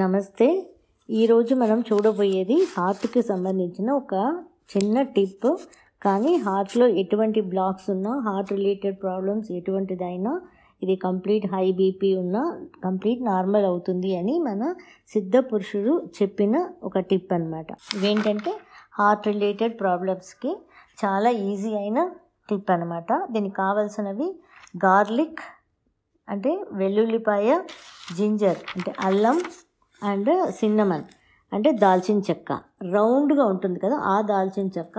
నమస్తే ఈరోజు మనం చూడబోయేది హార్ట్కి సంబంధించిన ఒక చిన్న టిప్ కానీ హార్ట్లో ఎటువంటి బ్లాక్స్ ఉన్నా హార్ట్ రిలేటెడ్ ప్రాబ్లమ్స్ ఎటువంటిదైనా ఇది కంప్లీట్ హై బీపీ ఉన్నా కంప్లీట్ నార్మల్ అవుతుంది అని మన సిద్ధ పురుషుడు చెప్పిన ఒక టిప్ అనమాట ఇదేంటంటే హార్ట్ రిలేటెడ్ ప్రాబ్లమ్స్కి చాలా ఈజీ అయిన టిప్ అనమాట దీనికి కావాల్సినవి గార్లిక్ అంటే వెల్లుల్లిపాయ జింజర్ అంటే అల్లం అండ్ సిన్నమన్ అంటే దాల్చిన చెక్క రౌండ్గా ఉంటుంది కదా ఆ దాల్చిన చెక్క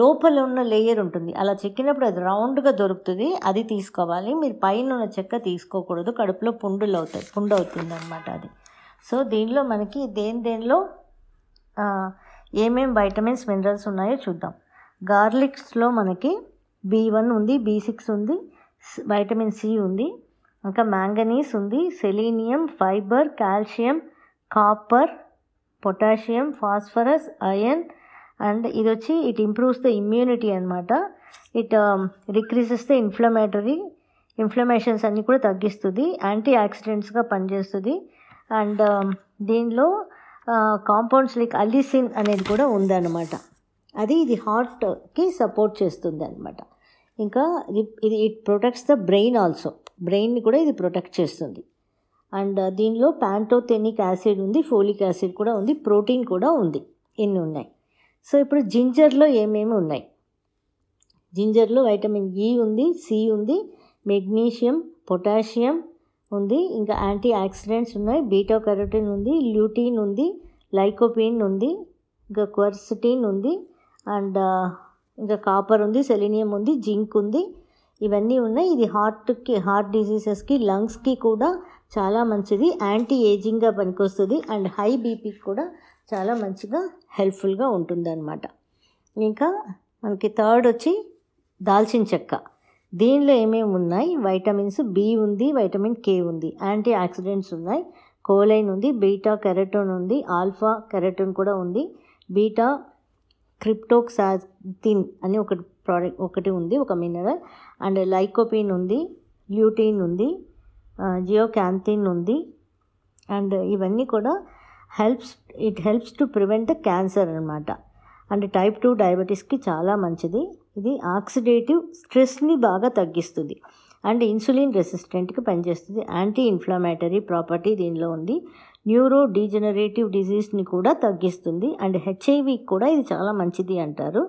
లోపల ఉన్న లేయర్ ఉంటుంది అలా చెక్కినప్పుడు అది రౌండ్గా దొరుకుతుంది అది తీసుకోవాలి మీరు పైన ఉన్న చెక్క తీసుకోకూడదు కడుపులో పుండులు అవుతాయి పుండు అవుతుంది అనమాట అది సో దీనిలో మనకి దేని దేనిలో ఏమేమి వైటమిన్స్ మినరల్స్ ఉన్నాయో చూద్దాం గార్లిక్స్లో మనకి బీ వన్ ఉంది బీ సిక్స్ ఉంది వైటమిన్ సి ఉంది ఇంకా మ్యాంగనీస్ ఉంది selenium fiber calcium copper potassium phosphorus iron and ఇది వచ్చి ఇట్ ఇంప్రూవ్స్ ద ఇమ్యూనిటీ అనమాట it decreases the inflammatory inflammations అన్నీ కూడా తగ్గిస్తుంది యాంటీ యాక్సిడెంట్స్గా పనిచేస్తుంది అండ్ um, దీనిలో కాంపౌండ్స్ లైక్ అల్లిసిన్ అనేది కూడా ఉందన్నమాట అది ఇది హార్ట్కి సపోర్ట్ చేస్తుంది అనమాట ఇంకా ఇది it protects the brain also బ్రెయిన్ని కూడా ఇది ప్రొటెక్ట్ చేస్తుంది అండ్ uh, దీనిలో ప్యాంటోథెనిక్ యాసిడ్ ఉంది ఫోలిక్ యాసిడ్ కూడా ఉంది ప్రోటీన్ కూడా ఉంది ఎన్ని ఉన్నాయి సో ఇప్పుడు జింజర్లో ఏమేమి ఉన్నాయి జింజర్లో వైటమిన్ ఈ ఉంది సి ఉంది మెగ్నీషియం పొటాషియం ఉంది ఇంకా యాంటీ ఆక్సిడెంట్స్ ఉన్నాయి బీటో కెరోటిన్ ఉంది ల్యూటీన్ ఉంది లైకోపీన్ ఉంది ఇంకా క్వర్సిటీన్ ఉంది అండ్ ఇంకా కాపర్ ఉంది సెలీనియం ఉంది జింక్ ఉంది ఇవన్నీ ఉన్నాయి ఇది హార్ట్కి హార్ట్ డిజీజెస్కి లంగ్స్కి కూడా చాలా మంచిది యాంటీ ఏజింగ్గా పనికొస్తుంది అండ్ హై బీపీకి కూడా చాలా మంచిగా హెల్ప్ఫుల్గా అనమాట ఇంకా మనకి థర్డ్ వచ్చి దాల్చిన చెక్క దీనిలో ఏమేమి ఉన్నాయి వైటమిన్స్ బి ఉంది వైటమిన్ కే ఉంది యాంటీ ఆక్సిడెంట్స్ ఉన్నాయి కోలైన్ ఉంది బీటా కెరటోన్ ఉంది ఆల్ఫా కెరటోన్ కూడా ఉంది బీటా క్రిప్టోక్సాథిన్ అని ఒక ప్రోడక్ట్ ఒకటి ఉంది ఒక మినరల్ అండ్ లైకోపిన్ ఉంది ల్యూటీన్ ఉంది జియో క్యాంథిన్ ఉంది అండ్ ఇవన్నీ కూడా helps it helps to prevent the cancer అనమాట అండ్ టైప్ టూ డయాబెటీస్కి చాలా మంచిది ఇది ఆక్సిడేటివ్ స్ట్రెస్ని బాగా తగ్గిస్తుంది అండ్ ఇన్సులిన్ రెసిస్టెంట్కి పనిచేస్తుంది యాంటీ ఇన్ఫ్లమేటరీ ప్రాపర్టీ దీనిలో ఉంది న్యూరో డీజనరేటివ్ డిజీజ్ని కూడా తగ్గిస్తుంది అండ్ హెచ్ఐవి కూడా ఇది చాలా మంచిది అంటారు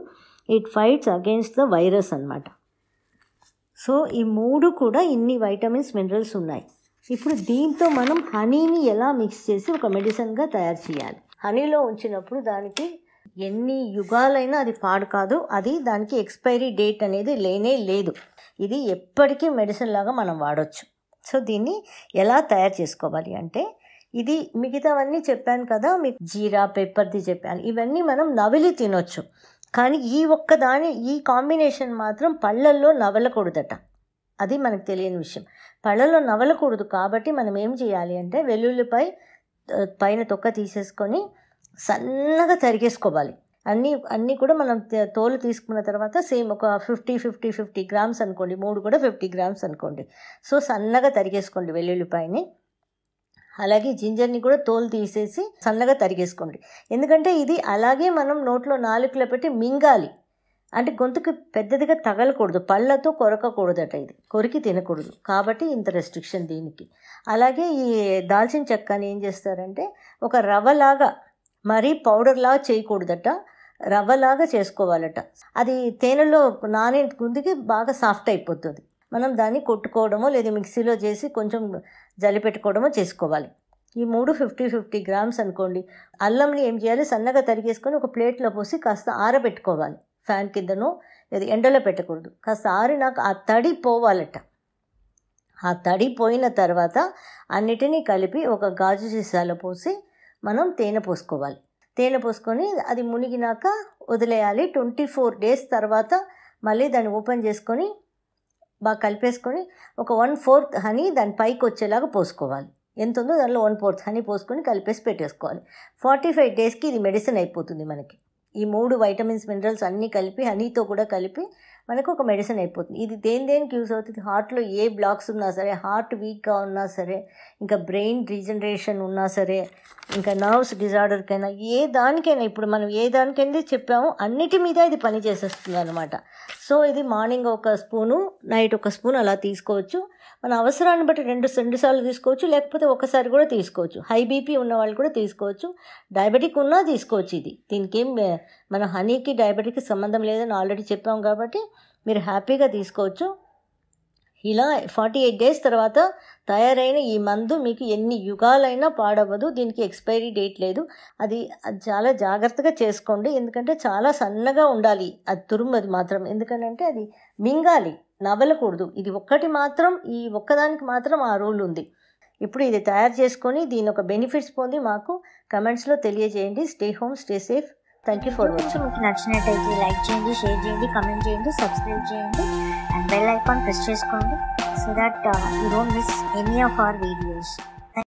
it fights against the virus అనమాట సో ఈ మూడు కూడా ఇన్ని వైటమిన్స్ మినరల్స్ ఉన్నాయి ఇప్పుడు దీంతో మనం హనీని ఎలా మిక్స్ చేసి ఒక మెడిసిన్గా తయారు చేయాలి హనీలో ఉంచినప్పుడు దానికి ఎన్ని యుగాలైనా అది పాడు కాదు అది దానికి ఎక్స్పైరీ డేట్ అనేది లేనే లేదు ఇది ఎప్పటికీ మెడిసిన్ లాగా మనం వాడచ్చు సో దీన్ని ఎలా తయారు చేసుకోవాలి అంటే ఇది మిగతావన్నీ చెప్పాను కదా మీకు జీరా పెప్పర్ది చెప్పాను ఇవన్నీ మనం నవిలి తినొచ్చు కానీ ఈ ఒక్క దాని ఈ కాంబినేషన్ మాత్రం పళ్ళల్లో నవలకూడదట అది మనకు తెలియని విషయం పళ్ళలో నవలకూడదు కాబట్టి మనం ఏం చేయాలి అంటే వెల్లుల్లిపై పైన తొక్క తీసేసుకొని సన్నగా తరిగేసుకోవాలి అన్నీ అన్నీ కూడా మనం తోలు తీసుకున్న తర్వాత సేమ్ ఒక ఫిఫ్టీ ఫిఫ్టీ ఫిఫ్టీ గ్రామ్స్ అనుకోండి మూడు కూడా ఫిఫ్టీ గ్రామ్స్ అనుకోండి సో సన్నగా తరిగేసుకోండి వెల్లుల్లిపాయని అలాగే జింజర్ని కూడా తోలు తీసేసి సన్నగా తరిగేసుకోండి ఎందుకంటే ఇది అలాగే మనం నోట్లో నాలుకలో పెట్టి మింగాలి అంటే గొంతుకు పెద్దదిగా తగలకూడదు పళ్ళతో కొరకకూడదట ఇది కొరికి తినకూడదు కాబట్టి ఇంత రెస్ట్రిక్షన్ దీనికి అలాగే ఈ దాల్చిన చెక్కని ఏం చేస్తారంటే ఒక రవ్వలాగా మరీ పౌడర్లాగా చేయకూడదట రవ్వలాగా చేసుకోవాలట అది తేనెలో నానే గుందికి బాగా సాఫ్ట్ అయిపోతుంది మనం దాన్ని కొట్టుకోవడమో లేదా మిక్సీలో చేసి కొంచెం పెట్టుకోవడము చేసుకోవాలి ఈ మూడు ఫిఫ్టీ ఫిఫ్టీ గ్రామ్స్ అనుకోండి అల్లంని ఏం చేయాలి సన్నగా తరిగేసుకొని ఒక ప్లేట్లో పోసి కాస్త ఆరబెట్టుకోవాలి ఫ్యాన్ కిందను లేదా ఎండలో పెట్టకూడదు కాస్త ఆరి నాకు ఆ తడి పోవాలట ఆ తడి పోయిన తర్వాత అన్నిటినీ కలిపి ఒక గాజు సీసాలో పోసి మనం తేనె పోసుకోవాలి తేనె పోసుకొని అది మునిగినాక వదిలేయాలి ట్వంటీ ఫోర్ డేస్ తర్వాత మళ్ళీ దాన్ని ఓపెన్ చేసుకొని బాగా కలిపేసుకొని ఒక వన్ ఫోర్త్ హనీ దాని పైకి వచ్చేలాగా పోసుకోవాలి ఎంత ఉందో దానిలో వన్ ఫోర్త్ హనీ పోసుకొని కలిపేసి పెట్టేసుకోవాలి ఫార్టీ ఫైవ్ డేస్కి ఇది మెడిసిన్ అయిపోతుంది మనకి ఈ మూడు వైటమిన్స్ మినరల్స్ అన్నీ కలిపి హనీతో కూడా కలిపి మనకు ఒక మెడిసిన్ అయిపోతుంది ఇది దేని దేనికి యూజ్ అవుతుంది హార్ట్లో ఏ బ్లాక్స్ ఉన్నా సరే హార్ట్ వీక్గా ఉన్నా సరే ఇంకా బ్రెయిన్ రీజనరేషన్ ఉన్నా సరే ఇంకా నర్వ్స్ డిజార్డర్కైనా ఏ దానికైనా ఇప్పుడు మనం ఏ దానికైనా చెప్పాము అన్నిటి మీద ఇది పని చేసేస్తుంది అనమాట సో ఇది మార్నింగ్ ఒక స్పూను నైట్ ఒక స్పూన్ అలా తీసుకోవచ్చు మన అవసరాన్ని బట్టి రెండు రెండు సార్లు తీసుకోవచ్చు లేకపోతే ఒకసారి కూడా తీసుకోవచ్చు హై బీపీ ఉన్న వాళ్ళు కూడా తీసుకోవచ్చు డయాబెటిక్ ఉన్నా తీసుకోవచ్చు ఇది దీనికి ఏం మన హనీకి డయాబెటిక్కి సంబంధం లేదని ఆల్రెడీ చెప్పాం కాబట్టి మీరు హ్యాపీగా తీసుకోవచ్చు ఇలా ఫార్టీ ఎయిట్ డేస్ తర్వాత తయారైన ఈ మందు మీకు ఎన్ని యుగాలైనా పాడవ్వదు దీనికి ఎక్స్పైరీ డేట్ లేదు అది చాలా జాగ్రత్తగా చేసుకోండి ఎందుకంటే చాలా సన్నగా ఉండాలి అది తురుమది మాత్రం ఎందుకంటే అది మింగాలి నవలకూడదు ఇది ఒక్కటి మాత్రం ఈ ఒక్కదానికి మాత్రం ఆ రూల్ ఉంది ఇప్పుడు ఇది తయారు చేసుకొని దీని ఒక బెనిఫిట్స్ పొంది మాకు కమెంట్స్లో తెలియజేయండి stay home stay safe thank you for watching మీకు నచ్చినట్టయితే లైక్ చేయండి షేర్ చేయండి కమెంట్ చేయండి సబ్స్క్రైబ్ చేయండి అండ్ బెల్ ఐకాన్ ప్రెస్ చేసుకోండి so that you don't miss any of our videos